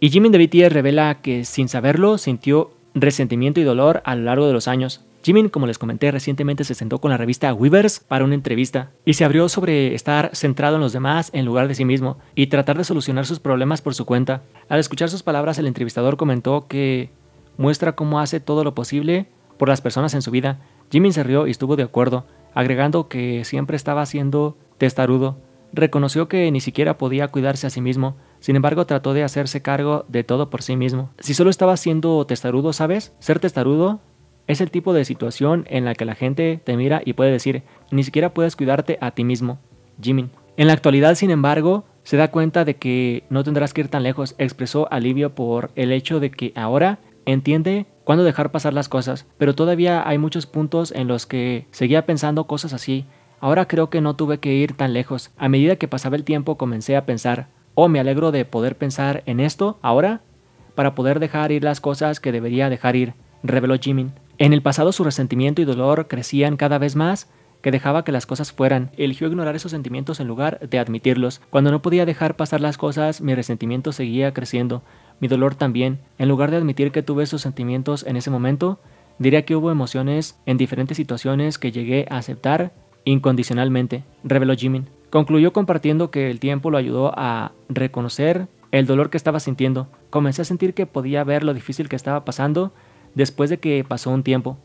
Y Jimmy de BTS revela que sin saberlo sintió resentimiento y dolor a lo largo de los años. Jimin, como les comenté, recientemente se sentó con la revista Weavers para una entrevista y se abrió sobre estar centrado en los demás en lugar de sí mismo y tratar de solucionar sus problemas por su cuenta. Al escuchar sus palabras, el entrevistador comentó que muestra cómo hace todo lo posible por las personas en su vida. Jimin se rió y estuvo de acuerdo, agregando que siempre estaba siendo testarudo Reconoció que ni siquiera podía cuidarse a sí mismo, sin embargo trató de hacerse cargo de todo por sí mismo. Si solo estaba siendo testarudo, ¿sabes? Ser testarudo es el tipo de situación en la que la gente te mira y puede decir, ni siquiera puedes cuidarte a ti mismo, Jimin. En la actualidad, sin embargo, se da cuenta de que no tendrás que ir tan lejos, expresó alivio por el hecho de que ahora entiende cuándo dejar pasar las cosas, pero todavía hay muchos puntos en los que seguía pensando cosas así, Ahora creo que no tuve que ir tan lejos. A medida que pasaba el tiempo comencé a pensar, oh, me alegro de poder pensar en esto ahora para poder dejar ir las cosas que debería dejar ir, reveló Jimin. En el pasado su resentimiento y dolor crecían cada vez más, que dejaba que las cosas fueran. Eligió ignorar esos sentimientos en lugar de admitirlos. Cuando no podía dejar pasar las cosas, mi resentimiento seguía creciendo, mi dolor también. En lugar de admitir que tuve esos sentimientos en ese momento, diría que hubo emociones en diferentes situaciones que llegué a aceptar incondicionalmente, reveló Jimin. Concluyó compartiendo que el tiempo lo ayudó a reconocer el dolor que estaba sintiendo. Comencé a sentir que podía ver lo difícil que estaba pasando después de que pasó un tiempo.